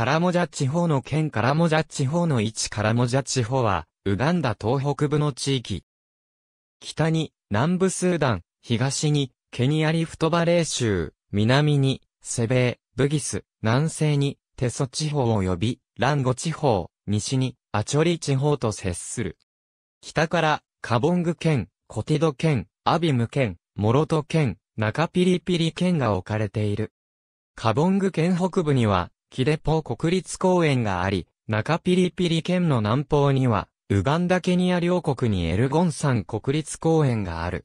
カラモジャ地方の県カラモジャ地方の位置カラモジャ地方は、ウガンダ東北部の地域。北に、南部スーダン、東に、ケニアリフトバレー州、南に、セベー、ブギス、南西に、テソ地方及び、ランゴ地方、西に、アチョリ地方と接する。北から、カボング県、コティド県、アビム県、モロト県、中ピリピリ県が置かれている。カボング県北部には、キレポ国立公園があり、中ピリピリ県の南方には、ウガンダケニア両国にエルゴン山国立公園がある。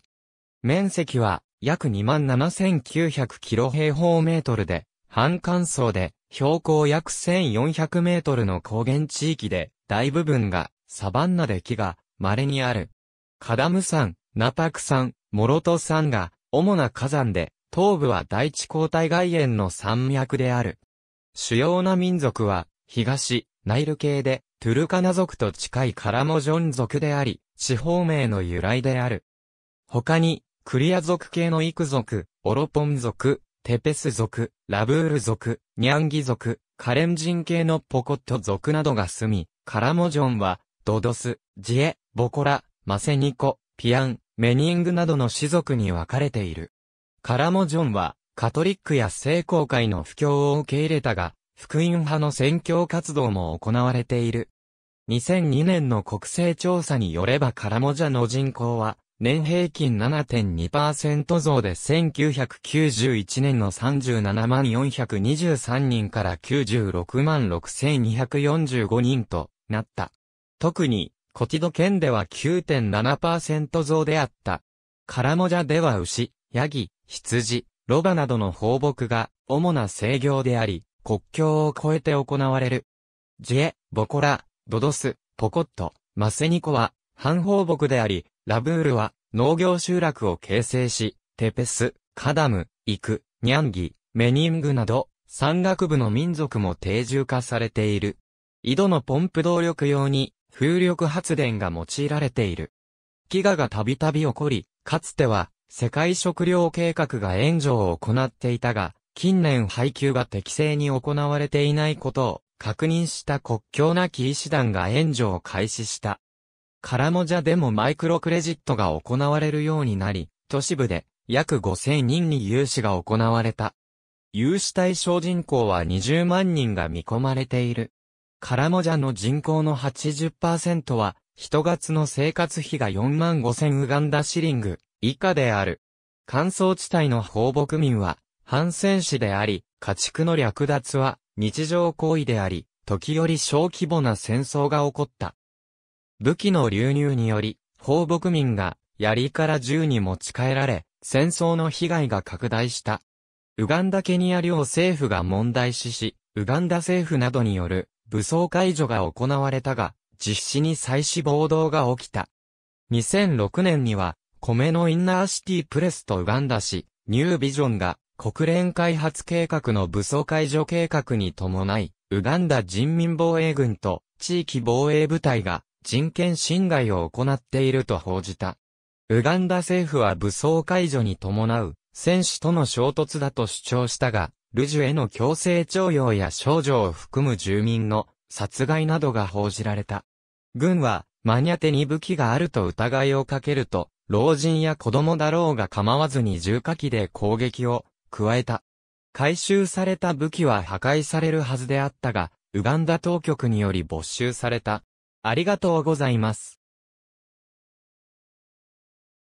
面積は約27,900キロ平方メートルで、半乾燥で、標高約1400メートルの高原地域で、大部分がサバンナで木が稀にある。カダム山、ナパク山、モロト山が主な火山で、東部は大地交代外縁の山脈である。主要な民族は、東、ナイル系で、トゥルカナ族と近いカラモジョン族であり、地方名の由来である。他に、クリア族系のイク族、オロポン族、テペス族、ラブール族、ニャンギ族、カレン人系のポコット族などが住み、カラモジョンは、ドドス、ジエ、ボコラ、マセニコ、ピアン、メニングなどの種族に分かれている。カラモジョンは、カトリックや聖公会の布教を受け入れたが、福音派の宣教活動も行われている。2002年の国勢調査によればカラモジャの人口は、年平均7.2%増で1991年の37万423人から96万6245人となった。特に、コティド県では9.7%増であった。カラモジャでは牛、ヤギ、羊、ロバなどの放牧が主な制業であり、国境を越えて行われる。ジエ、ボコラ、ドドス、ポコット、マセニコは半放牧であり、ラブールは農業集落を形成し、テペス、カダム、イク、ニャンギ、メニングなど、山岳部の民族も定住化されている。井戸のポンプ動力用に風力発電が用いられている。飢餓がたびたび起こり、かつては世界食糧計画が援助を行っていたが、近年配給が適正に行われていないことを確認した国境なき医師団が援助を開始した。カラモジャでもマイクロクレジットが行われるようになり、都市部で約5000人に融資が行われた。融資対象人口は20万人が見込まれている。カラモジャの人口の80%は、人月の生活費が4万5000ウガンダシリング、以下である。乾燥地帯の放牧民は、反戦士であり、家畜の略奪は日常行為であり、時折小規模な戦争が起こった。武器の流入により、放牧民が槍から銃に持ち帰られ、戦争の被害が拡大した。ウガンダケニア領政府が問題視し、ウガンダ政府などによる武装解除が行われたが、実施に再し暴動が起きた。2006年には、米のインナーシティプレスとウガンダ市、ニュービジョンが、国連開発計画の武装解除計画に伴い、ウガンダ人民防衛軍と地域防衛部隊が人権侵害を行っていると報じた。ウガンダ政府は武装解除に伴う戦士との衝突だと主張したが、ルジュへの強制徴用や少女を含む住民の殺害などが報じられた。軍はマニャテに武器があると疑いをかけると、老人や子供だろうが構わずに重火器で攻撃を加えた。回収された武器は破壊されるはずであったが、ウガンダ当局により没収された。ありがとうございます。